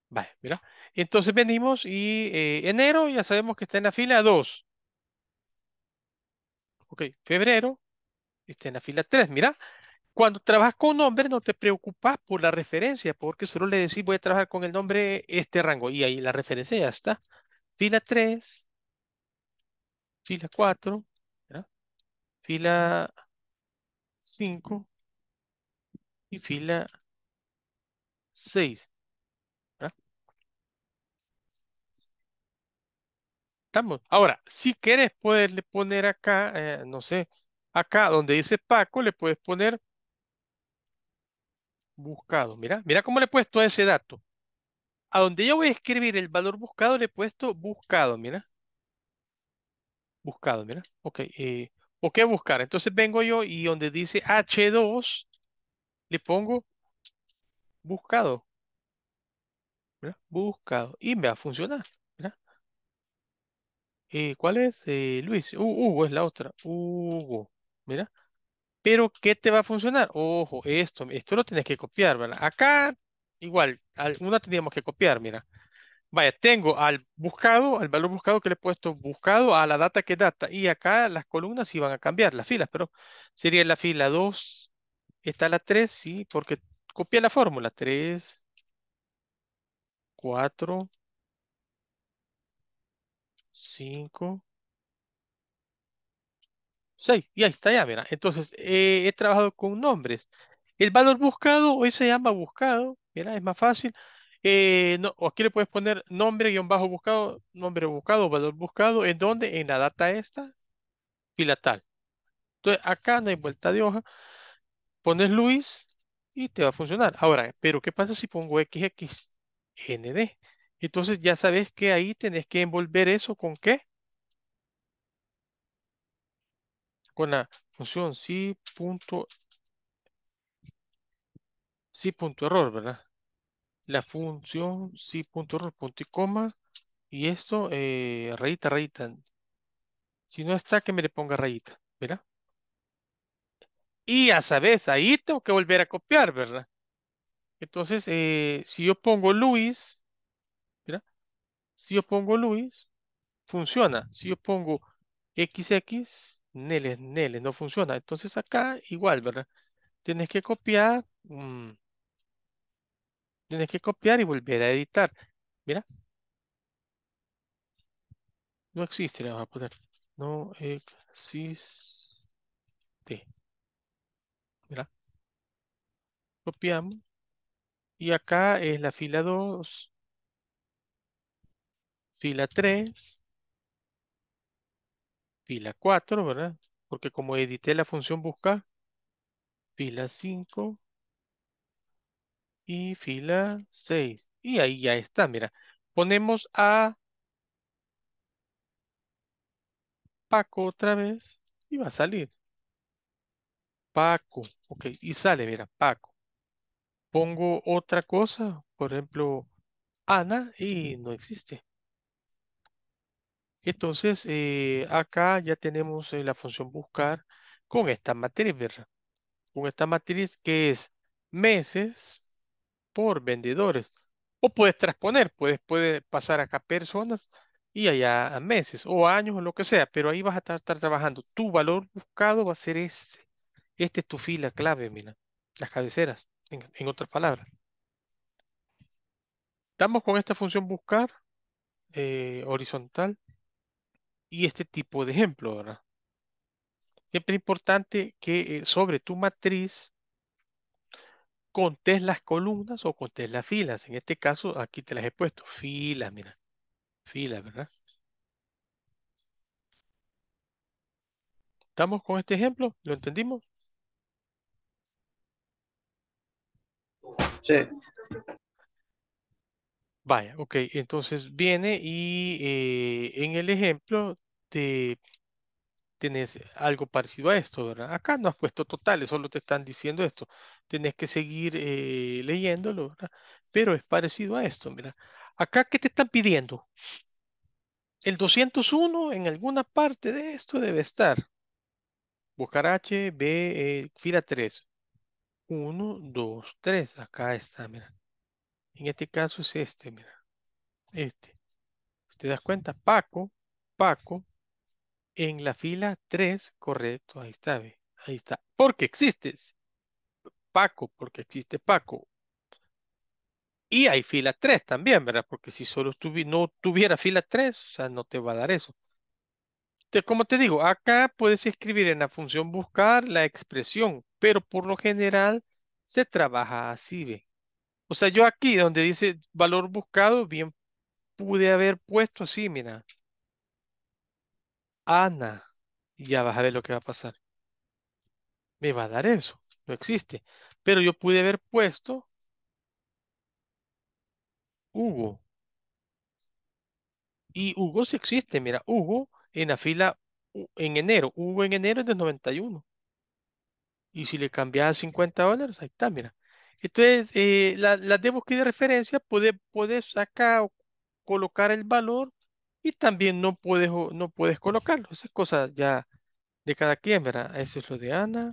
Vaya. mira. Entonces venimos y eh, enero ya sabemos que está en la fila 2. Ok, febrero está en la fila 3, mira. Cuando trabajas con nombre, no te preocupas por la referencia, porque solo le decís voy a trabajar con el nombre este rango y ahí la referencia ya está. Fila 3, fila 4, fila 5 y fila 6. Estamos. Ahora, si quieres poderle poner acá, eh, no sé, acá donde dice Paco, le puedes poner buscado. Mira, mira cómo le he puesto ese dato. A donde yo voy a escribir el valor buscado le he puesto buscado, mira. Buscado, mira. Ok, eh, ¿o qué buscar? Entonces vengo yo y donde dice H2 le pongo buscado. buscado. Y me va a funcionar. Eh, ¿Cuál es? Eh, Luis. Uh, Hugo es la otra. Hugo. Mira. Pero, ¿qué te va a funcionar? Ojo, esto, esto lo tienes que copiar, ¿verdad? Acá, igual, una teníamos que copiar, mira. Vaya, tengo al buscado, al valor buscado que le he puesto buscado a la data que data. Y acá las columnas iban a cambiar, las filas, pero sería la fila 2. Está la 3, sí, porque copia la fórmula. 3, 4, 5, Sí, y ahí está ya, mira. Entonces, eh, he trabajado con nombres. El valor buscado hoy se llama buscado, mira, es más fácil. Eh, aquí le puedes poner nombre guión bajo buscado, nombre buscado, valor buscado. ¿En dónde? En la data esta, fila tal. Entonces, acá no hay vuelta de hoja. Pones Luis y te va a funcionar. Ahora, pero ¿qué pasa si pongo XXND? Entonces ya sabes que ahí tenés que envolver eso con qué? una función si punto, si punto error, ¿verdad? La función si punto error, punto y coma, y esto eh, rayita, rayita. Si no está, que me le ponga rayita, ¿verdad? Y a sabes, ahí tengo que volver a copiar, ¿verdad? Entonces, eh, si yo pongo Luis, Si yo pongo Luis, funciona. Si yo pongo XX, Neles, Neles, no funciona. Entonces acá igual, ¿verdad? Tienes que copiar, mm, tienes que copiar y volver a editar. Mira. No existe, le vamos a poner. No existe. Mira. Copiamos. Y acá es la fila 2. Fila 3 fila 4, ¿verdad? Porque como edité la función buscar, fila 5 y fila 6. Y ahí ya está, mira. Ponemos a Paco otra vez y va a salir. Paco, ok, y sale, mira, Paco. Pongo otra cosa, por ejemplo, Ana, y no existe. Entonces, eh, acá ya tenemos eh, la función buscar con esta matriz, ¿verdad? Con esta matriz que es meses por vendedores. O puedes transponer, puedes puede pasar acá personas y allá a meses o años o lo que sea, pero ahí vas a estar, trabajando. Tu valor buscado va a ser este. Esta es tu fila clave, mira, las cabeceras, en, otras palabras. Estamos con esta función buscar eh, horizontal y este tipo de ejemplo, ¿verdad? Siempre es importante que eh, sobre tu matriz contés las columnas o contés las filas. En este caso, aquí te las he puesto. Filas, mira. Filas, ¿verdad? ¿Estamos con este ejemplo? ¿Lo entendimos? Sí. Vaya, ok. Entonces viene y eh, en el ejemplo te tenés algo parecido a esto, ¿verdad? Acá no has puesto totales, solo te están diciendo esto. Tenés que seguir eh, leyéndolo, ¿verdad? Pero es parecido a esto, mira. Acá, ¿qué te están pidiendo? El 201 en alguna parte de esto debe estar. Buscar H, B, e, fila 3. 1, 2, 3. Acá está, mira. En este caso es este, mira. Este. ¿Te das cuenta? Paco, Paco, en la fila 3, correcto, ahí está, ¿ve? ahí está. Porque existes. Paco, porque existe Paco. Y hay fila 3 también, ¿verdad? Porque si solo no tuviera fila 3, o sea, no te va a dar eso. Entonces, como te digo, acá puedes escribir en la función buscar la expresión, pero por lo general se trabaja así, ¿ve? O sea, yo aquí donde dice valor buscado, bien pude haber puesto así, mira. Ana. Y ya vas a ver lo que va a pasar. Me va a dar eso. No existe. Pero yo pude haber puesto Hugo. Y Hugo sí existe. Mira, Hugo en la fila en enero. Hugo en enero es del 91. Y si le cambias a 50 dólares, ahí está, mira. Entonces, eh, la- las de búsqueda de referencia, puedes, acá colocar el valor y también no puedes, no puedes colocarlo. Esas cosas ya de cada quien, ¿verdad? Eso es lo de Ana.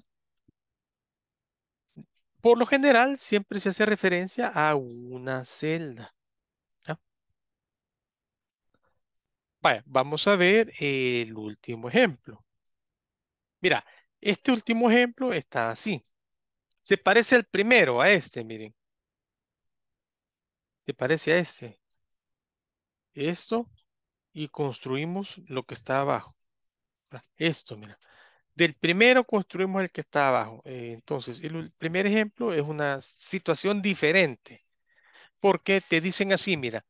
Por lo general, siempre se hace referencia a una celda. vamos a ver el último ejemplo. Mira, este último ejemplo está así. Se parece al primero, a este, miren. Se parece a este. Esto. Y construimos lo que está abajo. Ah, esto, mira. Del primero construimos el que está abajo. Eh, entonces, el primer ejemplo es una situación diferente. Porque te dicen así, mira.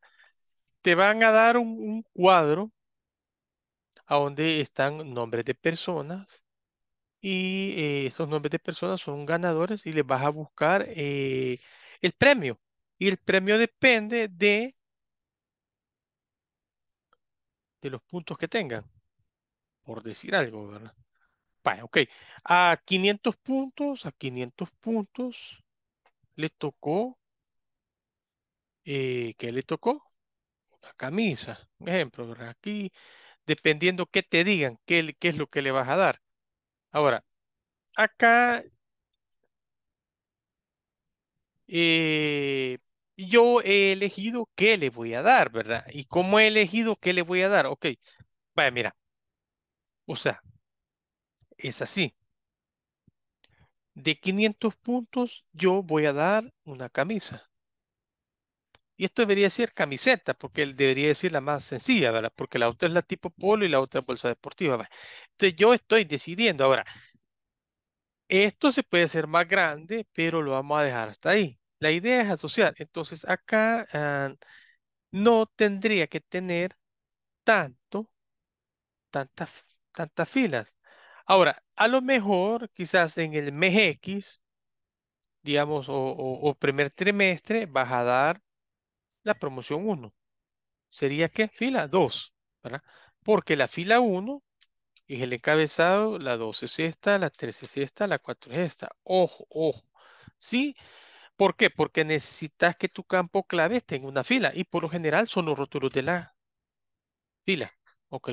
Te van a dar un cuadro a donde están nombres de personas, y eh, esos nombres de personas son ganadores y le vas a buscar eh, el premio. Y el premio depende de, de los puntos que tengan, por decir algo, ¿verdad? Vale, ok, a 500 puntos, a 500 puntos le tocó, eh, ¿qué le tocó? Una camisa, un ejemplo, ¿verdad? Aquí, dependiendo qué te digan, qué, qué es lo que le vas a dar Ahora, acá eh, yo he elegido qué le voy a dar, ¿verdad? Y cómo he elegido qué le voy a dar. Ok, vaya, mira. O sea, es así. De 500 puntos yo voy a dar una camisa. Y esto debería ser camiseta, porque él debería decir la más sencilla, ¿verdad? Porque la otra es la tipo polo y la otra bolsa deportiva. Entonces yo estoy decidiendo ahora. Esto se puede hacer más grande, pero lo vamos a dejar hasta ahí. La idea es asociar. Entonces acá ah, no tendría que tener tanto, tantas, tantas filas. Ahora, a lo mejor, quizás en el mes X, digamos, o primer trimestre, vas a dar la promoción 1. ¿Sería qué? Fila 2, ¿verdad? Porque la fila 1 es el encabezado, la 2 es esta, la 3 es esta, la 4 es esta. Ojo, ojo. ¿Sí? ¿Por qué? Porque necesitas que tu campo clave esté en una fila y por lo general son los rótulos de la fila. Ok.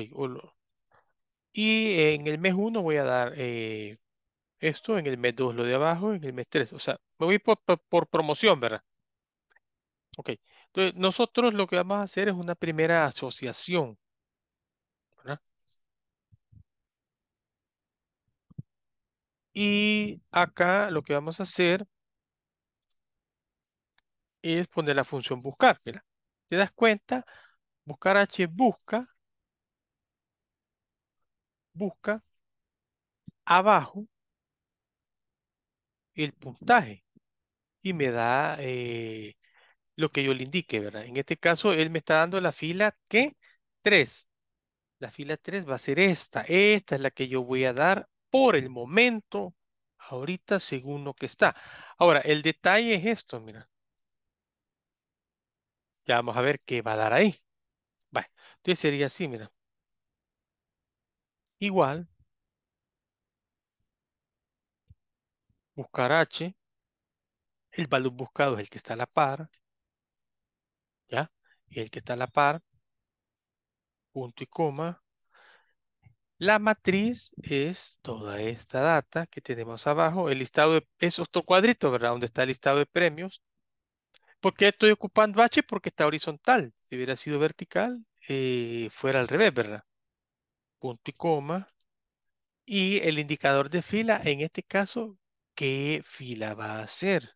Y en el mes 1 voy a dar eh, esto, en el mes 2 lo de abajo, en el mes 3. O sea, me voy por promoción, ¿verdad? Ok. Entonces, nosotros lo que vamos a hacer es una primera asociación. ¿verdad? Y acá lo que vamos a hacer es poner la función buscar. te das cuenta, buscar H busca, busca abajo el puntaje y me da eh, lo que yo le indique, ¿verdad? En este caso, él me está dando la fila que 3. La fila 3 va a ser esta. Esta es la que yo voy a dar por el momento, ahorita, según lo que está. Ahora, el detalle es esto, mira. Ya vamos a ver qué va a dar ahí. Vale, entonces sería así, mira. Igual. Buscar H. El valor buscado es el que está a la par. ¿ya? Y el que está a la par, punto y coma. La matriz es toda esta data que tenemos abajo, el listado de esos dos cuadritos, ¿verdad? Donde está el listado de premios. ¿Por qué estoy ocupando H? Porque está horizontal. Si hubiera sido vertical, eh, fuera al revés, ¿verdad? Punto y coma. Y el indicador de fila, en este caso, ¿qué fila va a ser?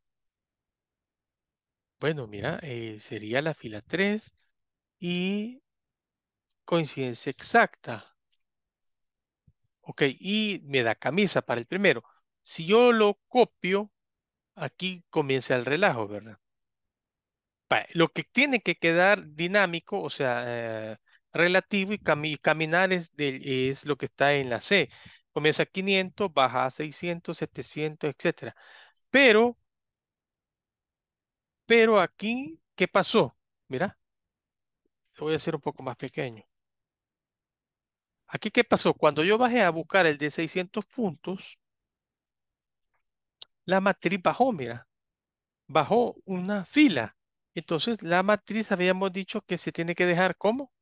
Bueno, mira, eh, sería la fila 3 y coincidencia exacta. Ok, y me da camisa para el primero. Si yo lo copio, aquí comienza el relajo, ¿verdad? Lo que tiene que quedar dinámico, o sea, eh, relativo y, caminar es, es, lo que está en la C. Comienza a 500, baja a 600, 700, etc. Pero pero aquí, ¿qué pasó? Mira, voy a hacer un poco más pequeño. Aquí, ¿qué pasó? Cuando yo bajé a buscar el de 600 puntos, la matriz bajó, mira. Bajó una fila. Entonces, la matriz habíamos dicho que se tiene que dejar como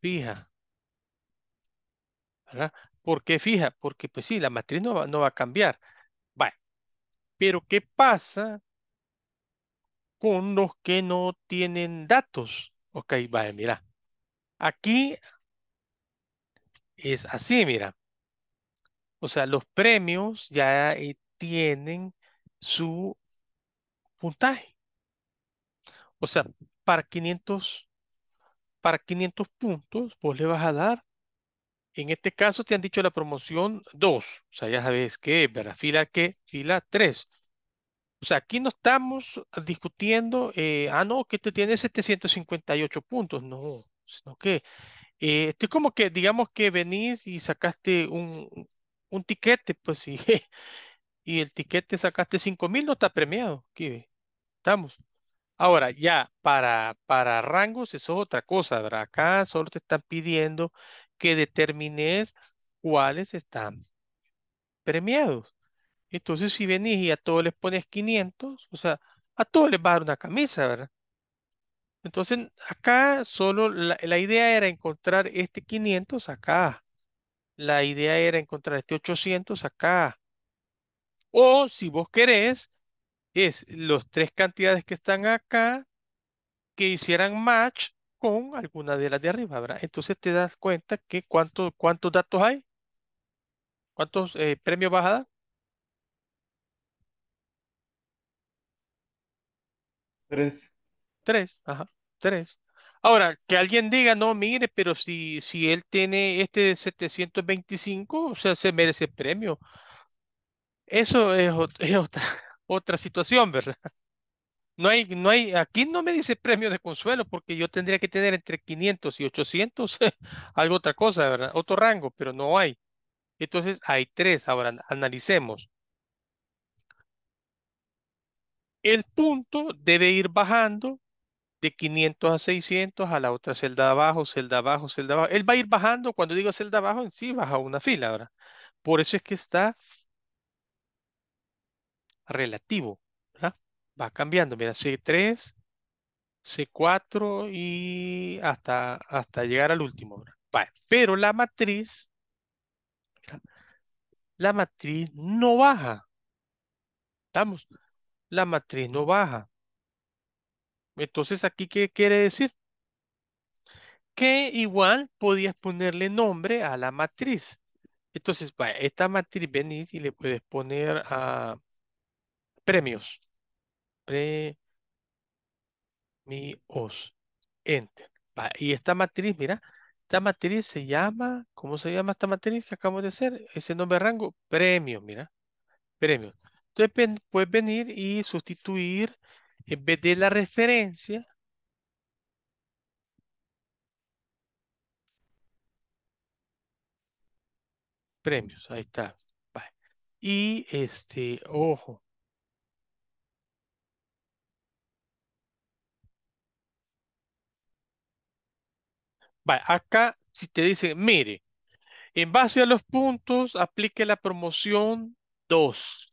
fija. ¿Verdad? ¿Por qué fija? Porque pues sí, la matriz no no va a cambiar. Pero ¿qué pasa con los que no tienen datos? Ok, vaya, mira. Aquí es así, mira. O sea, los premios ya eh, tienen su puntaje. O sea, para 500, para 500 puntos, vos le vas a dar en este caso te han dicho la promoción 2, o sea, ya sabes qué, ¿verdad? Fila qué, fila 3. O sea, aquí no estamos discutiendo, eh, ah, no, que tú tienes 758 puntos, no, sino que eh, esto es como que, digamos que venís y sacaste un, un tiquete, pues sí, <laughs> y, el tiquete sacaste cinco mil, no está premiado, aquí estamos. Ahora, ya para, para rangos eso es otra cosa, ¿verdad? Acá solo te están pidiendo que determines cuáles están premiados. Entonces, si venís y a todos les pones 500, o sea, a todos les va a dar una camisa, ¿verdad? Entonces, acá solo la, idea era encontrar este 500 acá. La idea era encontrar este 800 acá. O si vos querés, es los tres cantidades que están acá que hicieran match con alguna de las de arriba, ¿verdad? Entonces te das cuenta que cuánto, cuántos datos hay, cuántos eh, premios vas Tres. Tres, ajá, tres. Ahora, que alguien diga, no, mire, pero si, si él tiene este de 725, o sea, se merece premio. Eso es, <laughs> es otra, otra situación, ¿verdad? No hay, no hay, aquí no me dice premio de consuelo porque yo tendría que tener entre 500 y 800, <laughs> algo otra cosa, ¿verdad? Otro rango, pero no hay. Entonces hay tres. Ahora analicemos. El punto debe ir bajando de 500 a 600 a la otra celda abajo, celda abajo, celda abajo. Él va a ir bajando, cuando digo celda abajo, en sí baja una fila, ¿verdad? Por eso es que está relativo va cambiando. Mira, C3, C4 y hasta, hasta llegar al último. Pero la matriz, la matriz no baja. ¿Estamos? La matriz no baja. Entonces, ¿aquí qué quiere decir? Que igual podías ponerle nombre a la matriz. Entonces, esta matriz venís y le puedes poner a ah, premios mi os Enter. y esta matriz, mira, esta matriz se llama, ¿cómo se llama esta matriz que acabamos de hacer? Ese nombre rango, premio mira. Premios. Entonces puedes venir y sustituir, en vez de la referencia, premios, ahí está. Y este, ojo, acá si te dicen, mire, en base a los puntos, aplique la promoción 2.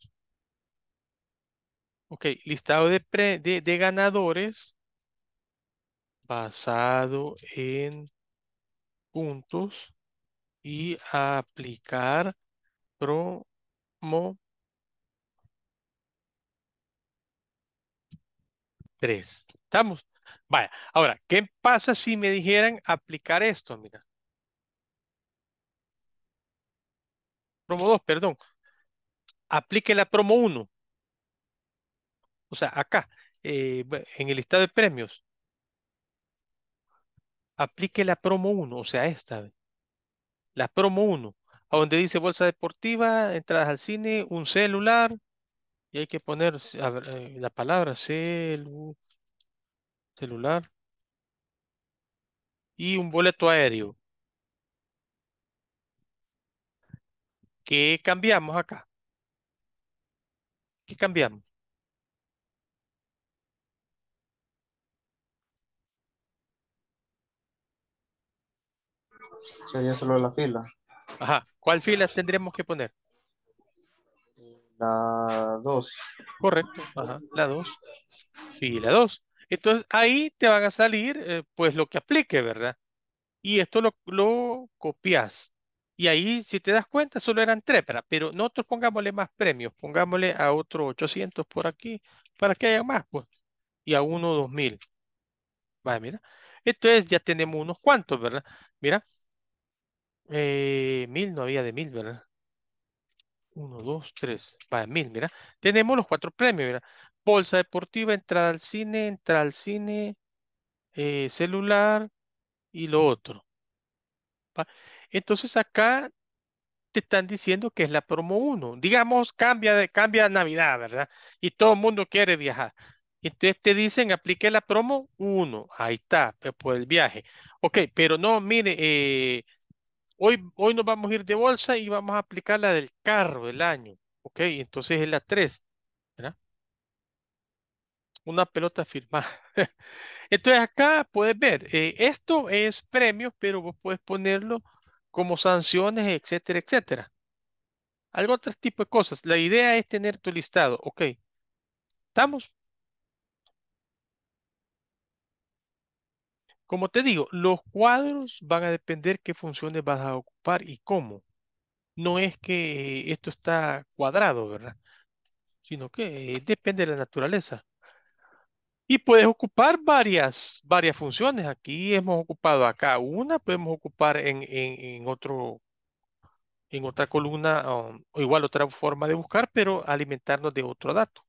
Ok, listado de, ganadores basado en puntos y aplicar promo 3. ¿Estamos? Vaya, ahora, ¿qué pasa si me dijeran aplicar esto? Mira. Promo 2, perdón. Aplique la promo 1. O sea, acá, eh, en el listado de premios. Aplique la promo 1, o sea, esta. La promo 1, a donde dice bolsa deportiva, entradas al cine, un celular. Y hay que poner eh, la palabra celular celular y un boleto aéreo ¿Qué cambiamos acá? ¿Qué cambiamos? Sería solo la fila. Ajá. ¿Cuál fila tendríamos que poner? La 2. Correcto. Ajá. La 2. Fila 2. Entonces ahí te van a salir eh, pues lo que aplique, ¿verdad? Y esto lo, copias. Y ahí, si te das cuenta, solo eran tres, ¿verdad? pero nosotros pongámosle más premios, pongámosle a otro 800 por aquí, para que haya más, pues, y a uno dos mil. Vale, mira. Entonces ya tenemos unos cuantos, ¿verdad? Mira, eh, mil no había de mil, ¿verdad? Uno, dos, tres, vale, mil, mira. Tenemos los cuatro premios, mira bolsa deportiva, entrada al cine, entrada al cine, eh, celular y lo otro. Entonces acá te están diciendo que es la promo 1. Digamos, cambia de cambia Navidad, ¿verdad? Y todo el mundo quiere viajar. Entonces te dicen, aplique la promo 1. Ahí está, pues, por el viaje. Ok, pero no, mire, eh, hoy, hoy nos vamos a ir de bolsa y vamos a aplicar la del carro del año. Ok, entonces es la 3 una pelota firmada. <laughs> Entonces acá puedes ver, eh, esto es premio, pero vos puedes ponerlo como sanciones, etcétera, etcétera. Algo otro tipo de cosas. La idea es tener tu listado. Ok. ¿Estamos? Como te digo, los cuadros van a depender qué funciones vas a ocupar y cómo. No es que esto está cuadrado, ¿verdad? Sino que eh, depende de la naturaleza. Y puedes ocupar varias, varias funciones. Aquí hemos ocupado acá una, podemos ocupar en, en, otro, en otra columna, um, o, igual otra forma de buscar, pero alimentarnos de otro dato.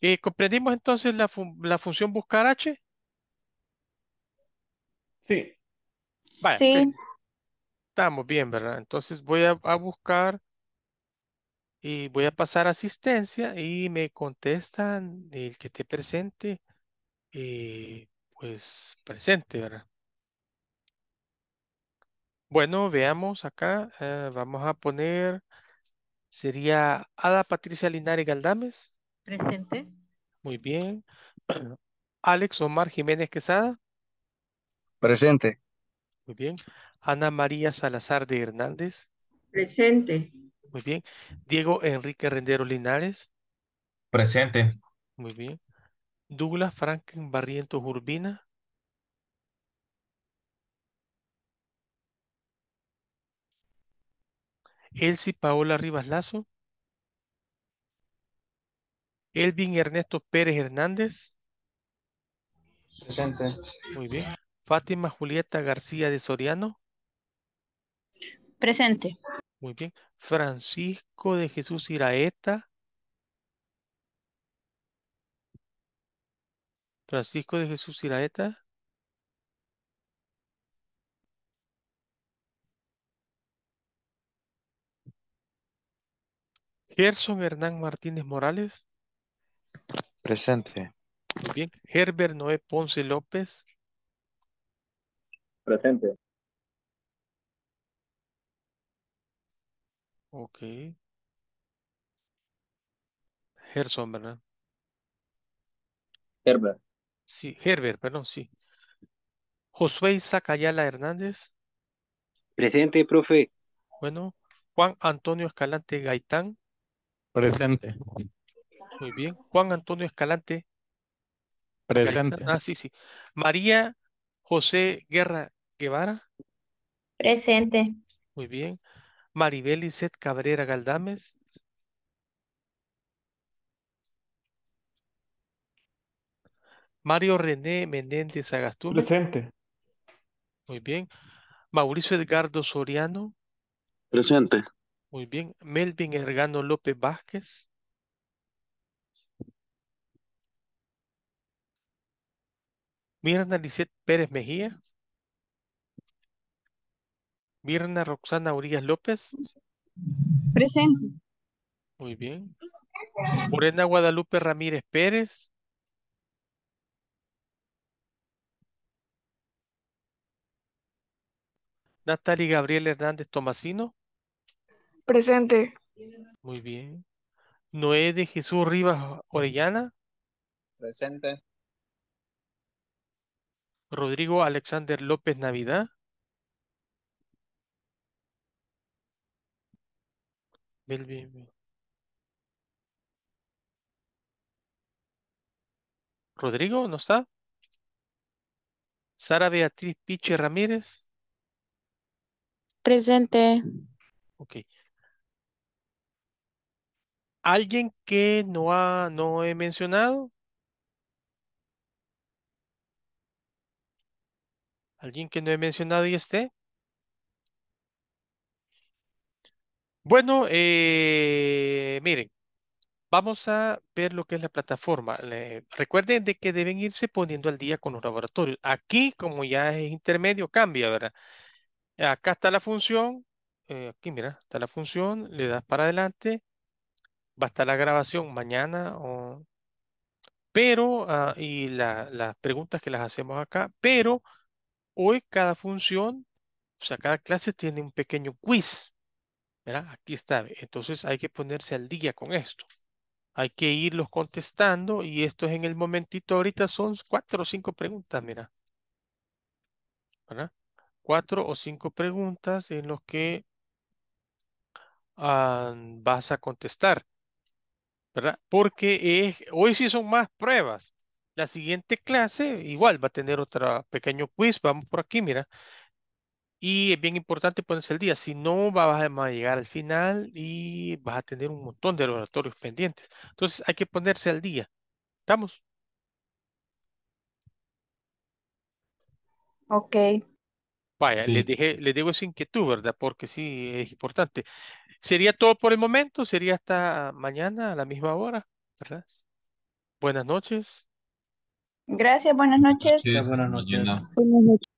Eh, ¿Comprendimos entonces la, función buscar H? Sí. sí. Estamos bien, ¿verdad? Entonces voy a buscar y voy a pasar asistencia y me contestan el que esté presente, eh, pues presente, ¿verdad? Bueno, veamos acá, eh, vamos a poner, sería Ada Patricia Linares Galdames. Presente. Muy bien. <clears throat> Alex Omar Jiménez Quesada. Presente. Muy bien. Ana María Salazar de Hernández. Presente. Muy bien. Diego Enrique Rendero Linares. Presente. Muy bien. Douglas Franklin Barrientos Urbina. Elsie Paola Rivas Lazo. Elvin Ernesto Pérez Hernández. Presente. Muy bien. Fátima Julieta García de Soriano. Presente. Muy bien. Francisco de Jesús Iraeta. Francisco de Jesús Iraeta. Gerson Hernán Martínez Morales. Presente. Muy bien. Herbert Noé Ponce López. Presente. Ok. Gerson, ¿verdad? Herbert. Sí, Herbert, perdón, sí. Josué Ayala Hernández. Presente, profe. Bueno, Juan Antonio Escalante Gaitán. Presente. Muy bien. Juan Antonio Escalante. Presente. Ah, sí, sí. María José Guerra Guevara. Presente. Muy bien. Maribel Iset Cabrera Galdames. Mario René Menéndez Agastú. Presente. Muy bien. Mauricio Edgardo Soriano. Presente. Muy bien. Melvin Ergano López Vázquez. Mirna Lizet Pérez Mejía. Mirna Roxana Urias López. Presente. Muy bien. Morena Guadalupe Ramírez Pérez. Natalie Gabriel Hernández Tomasino. Presente. Muy bien. Noé de Jesús Rivas Orellana. Presente. Rodrigo Alexander López Navidad. ¿Rodrigo no está? ¿Sara Beatriz Piche Ramírez? Presente. Ok. ¿Alguien que no, ha, no he mencionado? ¿Alguien que no he mencionado y esté? Bueno, eh, miren, vamos a ver lo que es la plataforma. recuerden de que deben irse poniendo al día con los laboratorios. Aquí, como ya es intermedio, cambia, ¿verdad? Acá está la función. Eh, aquí, mira, está la función. Le das para adelante. Va a estar la grabación mañana Pero, ah, y las preguntas que las hacemos acá, pero hoy cada función, o sea, cada clase tiene un pequeño quiz. ¿verdad? Aquí está. Entonces hay que ponerse al día con esto. Hay que irlos contestando y esto es en el momentito. Ahorita son cuatro o cinco preguntas, mira. ¿Verdad? Cuatro o cinco preguntas en los que ah, vas a contestar. ¿Verdad? Porque hoy sí son más pruebas. La siguiente clase igual va a tener otro pequeño quiz. Vamos por aquí, mira. Y es bien importante ponerse al día, si no vas a llegar al final y vas a tener un montón de laboratorios pendientes. Entonces hay que ponerse al día. ¿Estamos? Ok. Vaya, le les, le les digo esa inquietud, ¿verdad? Porque sí, es importante. Sería todo por el momento, sería hasta mañana a la misma hora, ¿verdad? Buenas noches. Gracias, buenas noches. Gracias, buenas noches. Buenas noches.